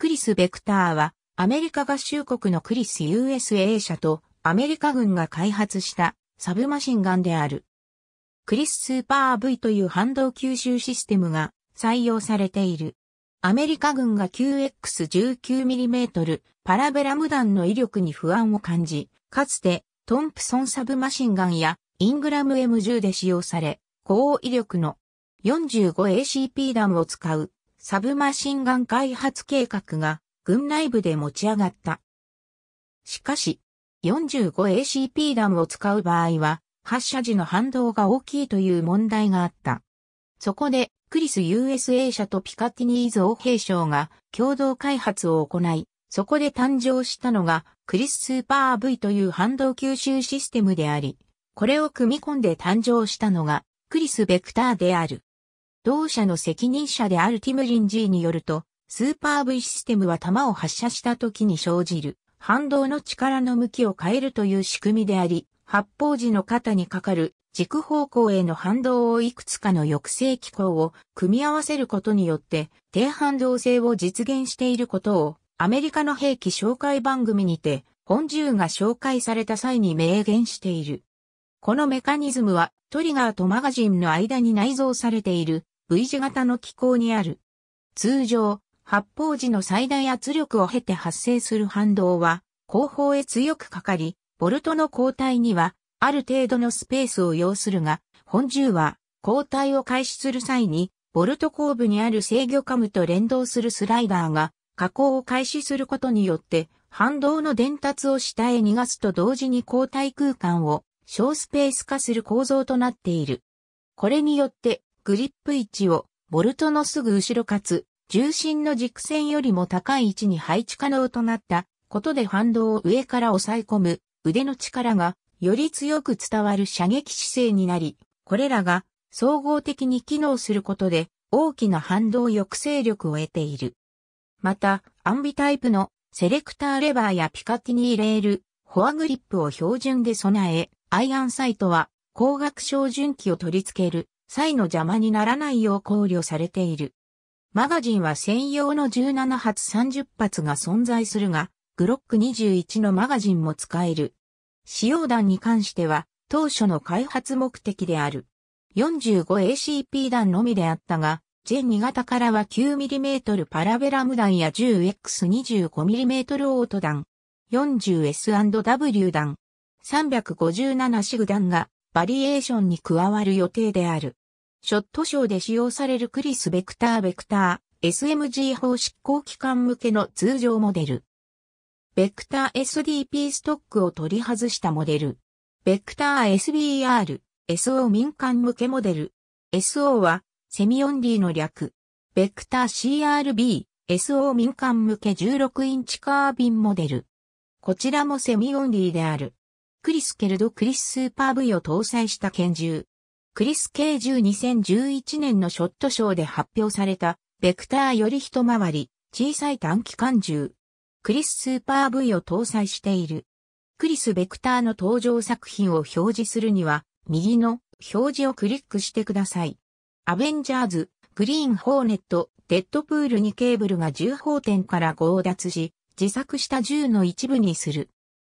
クリス・ベクターは、アメリカ合衆国のクリス USA 社とアメリカ軍が開発したサブマシンガンである。クリススーパー V という反動吸収システムが採用されている。アメリカ軍が QX19mm パラベラム弾の威力に不安を感じ、かつてトンプソンサブマシンガンやイングラム M10 で使用され、高威力の 45ACP 弾を使うサブマシンガン開発計画が軍内部で持ち上がった。しかし、45ACP 弾を使う場合は、発射時の反動が大きいという問題があった。そこで、クリス USA 社とピカティニーズ王兵省が共同開発を行い、そこで誕生したのが、クリススーパー V という反動吸収システムであり、これを組み込んで誕生したのが、クリスベクターである。同社の責任者であるティムリン G によると、スーパー V システムは弾を発射した時に生じる反動の力の向きを変えるという仕組みであり、発砲時の肩にかかる軸方向への反動をいくつかの抑制機構を組み合わせることによって低反動性を実現していることをアメリカの兵器紹介番組にて本銃が紹介された際に明言している。このメカニズムはトリガーとマガジンの間に内蔵されている V 字型の機構にある。通常、発泡時の最大圧力を経て発生する反動は、後方へ強くかかり、ボルトの交代には、ある程度のスペースを要するが、本銃は、交代を開始する際に、ボルト後部にある制御カムと連動するスライダーが、加工を開始することによって、反動の伝達を下へ逃がすと同時に交代空間を小スペース化する構造となっている。これによってグリップ位置をボルトのすぐ後ろかつ重心の軸線よりも高い位置に配置可能となったことで反動を上から抑え込む腕の力がより強く伝わる射撃姿勢になり、これらが総合的に機能することで大きな反動抑制力を得ている。また、アンビタイプのセレクターレバーやピカティニーレール、フォアグリップを標準で備え、アイアンサイトは光学照準器を取り付ける際の邪魔にならないよう考慮されている。マガジンは専用の17発30発が存在するが、グロック21のマガジンも使える。使用弾に関しては、当初の開発目的である。45ACP 弾のみであったが、全2型からは 9mm パラベラム弾や 10X25mm オート弾、40S&W 弾、357シグ弾がバリエーションに加わる予定である。ショットショーで使用されるクリス・ベクター・ベクター、SMG 法執行機関向けの通常モデル。ベクター SDP ストックを取り外したモデル。ベクター SBR、SO 民間向けモデル。SO は、セミオンリーの略。ベクター CRB、SO 民間向け16インチカービンモデル。こちらもセミオンリーである。クリスケルド・クリス・スーパー V を搭載した拳銃。クリスケイ銃2 0 1 1年のショットショーで発表された、ベクターより一回り、小さい短期間銃。クリス・スーパー V を搭載している。クリス・ベクターの登場作品を表示するには、右の表示をクリックしてください。アベンジャーズ、グリーン・ホーネット、デッドプールにケーブルが銃砲点から強奪し、自作した銃の一部にする。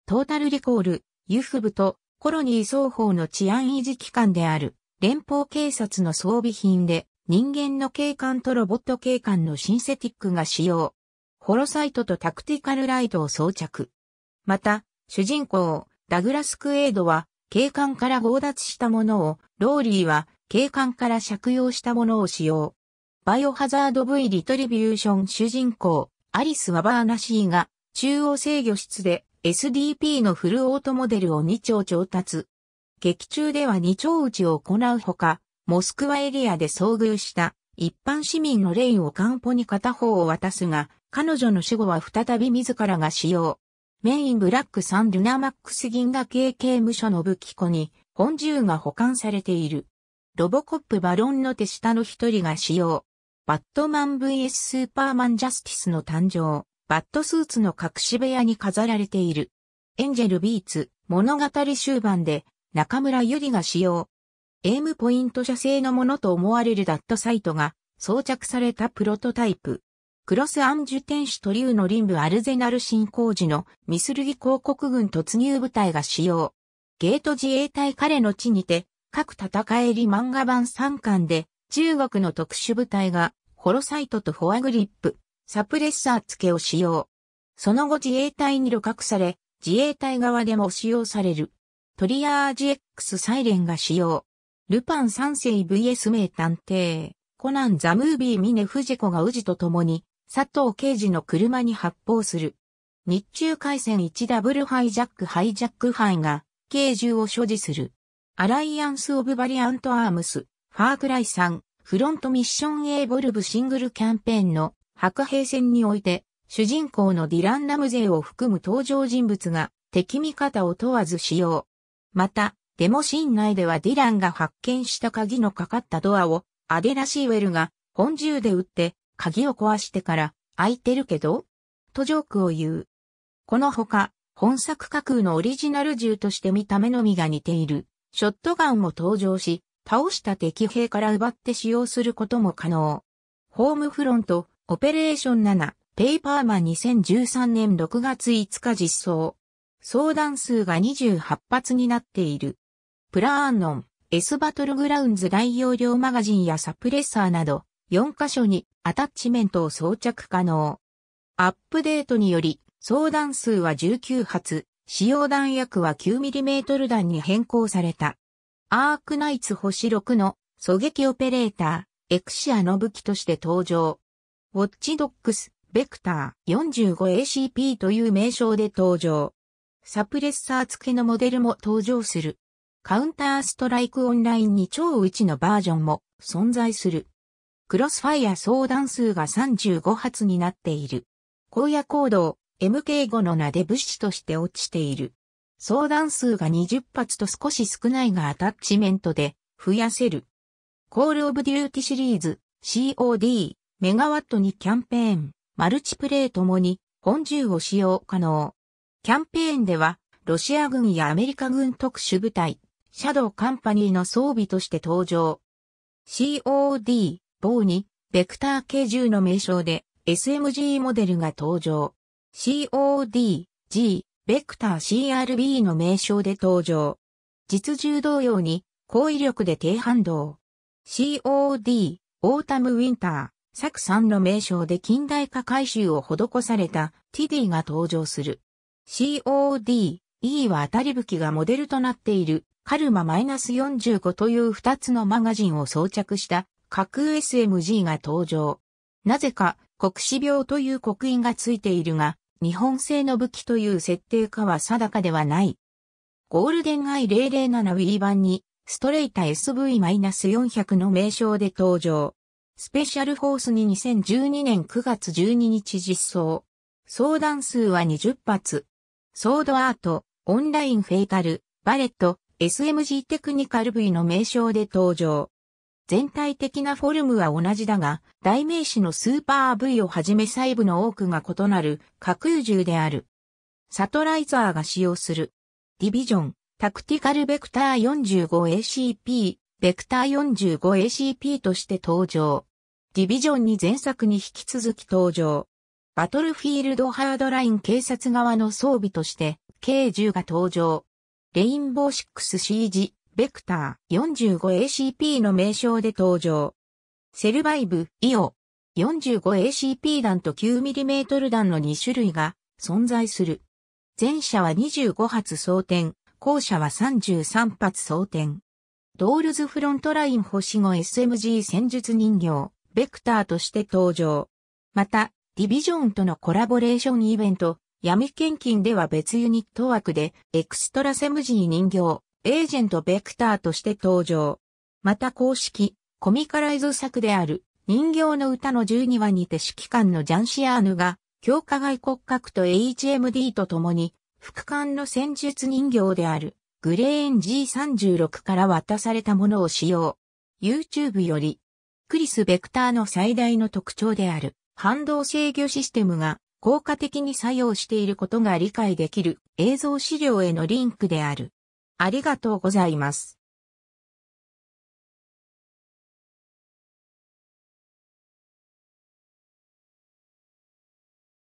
トータルリコール、ユフ部とコロニー双方の治安維持機関である連邦警察の装備品で人間の警官とロボット警官のシンセティックが使用。ホロサイトとタクティカルライトを装着。また、主人公、ダグラス・クエイドは警官から強奪したものを、ローリーは警官から借用したものを使用。バイオハザード V リトリビューション主人公、アリス・ワバーナシーが中央制御室で SDP のフルオートモデルを2丁調達。劇中では2丁打ちを行うほか、モスクワエリアで遭遇した一般市民のレインをカンに片方を渡すが、彼女の死後は再び自らが使用。メインブラックサンルナマックス銀河系刑務所の武器庫に本銃が保管されている。ロボコップバロンの手下の一人が使用。バットマン VS スーパーマンジャスティスの誕生。バットスーツの隠し部屋に飾られている。エンジェルビーツ物語終盤で中村ゆりが使用。エームポイント社製のものと思われるダットサイトが装着されたプロトタイプ。クロスアンジュ天使トリューのンブアルゼナル進行時のミスルギ広告軍突入部隊が使用。ゲート自衛隊彼の地にて各戦えり漫画版3巻で中国の特殊部隊がホロサイトとフォアグリップ。サプレッサー付けを使用。その後自衛隊に旅客され、自衛隊側でも使用される。トリアージ X サイレンが使用。ルパン三世 VS 名探偵。コナンザムービーミネジェコが宇治と共に、佐藤刑事の車に発砲する。日中海戦1ダブルハイジャックハイジャック犯が、軽銃を所持する。アライアンス・オブ・バリアント・アームス、ファークライさん、フロントミッション・エーボルブ・シングルキャンペーンの白兵戦において、主人公のディラン・ラムゼーを含む登場人物が敵味方を問わず使用。また、デモシーン内ではディランが発見した鍵のかかったドアをアデラ・シーウェルが本銃で撃って鍵を壊してから開いてるけどとジョークを言う。このほか、本作架空のオリジナル銃として見た目のみが似ているショットガンも登場し、倒した敵兵から奪って使用することも可能。ホームフロント、オペレーション7、ペイパーマ2013年6月5日実装。相談数が28発になっている。プラーノン、S バトルグラウンズ大容量マガジンやサプレッサーなど、4箇所にアタッチメントを装着可能。アップデートにより、相談数は19発、使用弾薬は 9mm 弾に変更された。アークナイツ星6の狙撃オペレーター、エクシアの武器として登場。ウォッチドックス、ベクター 45ACP という名称で登場。サプレッサー付けのモデルも登場する。カウンターストライクオンラインに超ちのバージョンも存在する。クロスファイア相談数が35発になっている。荒野行動、MK5 の名で物資として落ちている。相談数が20発と少し少ないがアタッチメントで増やせる。コールオブデューティシリーズ COD メガワットにキャンペーン、マルチプレイともに本銃を使用可能。キャンペーンでは、ロシア軍やアメリカ軍特殊部隊、シャドウカンパニーの装備として登場。COD、棒に、ベクター系銃の名称で SMG モデルが登場。COD、G、ベクター CRB の名称で登場。実銃同様に、高威力で低反動。COD、オータムウィンター、作んの名称で近代化改修を施されたティディが登場する。COD、E は当たり吹きがモデルとなっているカルマ -45 という2つのマガジンを装着した架空 SMG が登場。なぜか国死病という刻印がついているが、日本製の武器という設定かは定かではない。ゴールデンアイ007 v 版にストレイタ SV-400 の名称で登場。スペシャルフォースに2012年9月12日実装。相談数は20発。ソードアート、オンラインフェイタル、バレット、SMG テクニカル V の名称で登場。全体的なフォルムは同じだが、代名詞のスーパー V をはじめ細部の多くが異なる架空銃である。サトライザーが使用する。ディビジョン、タクティカルベクター 45ACP ベクター 45ACP として登場。ディビジョンに前作に引き続き登場。バトルフィールドハードライン警察側の装備として、k 10が登場。レインボー 6CG、ベクター 45ACP の名称で登場。セルバイブ、イオ、45ACP 弾と 9mm 弾の2種類が存在する。前者は25発装填、後者は33発装填。ドールズフロントライン星 5SMG 戦術人形、ベクターとして登場。また、ディビジョンとのコラボレーションイベント、闇献金では別ユニット枠で、エクストラセムジー人形、エージェントベクターとして登場。また公式、コミカライズ作である、人形の歌の12話にて指揮官のジャンシアーヌが、強化外骨格と HMD と共に、副官の戦術人形であるグレーン G36 から渡されたものを使用。YouTube より、クリスベクターの最大の特徴である、反動制御システムが効果的に作用していることが理解できる映像資料へのリンクである。ありがとうございます。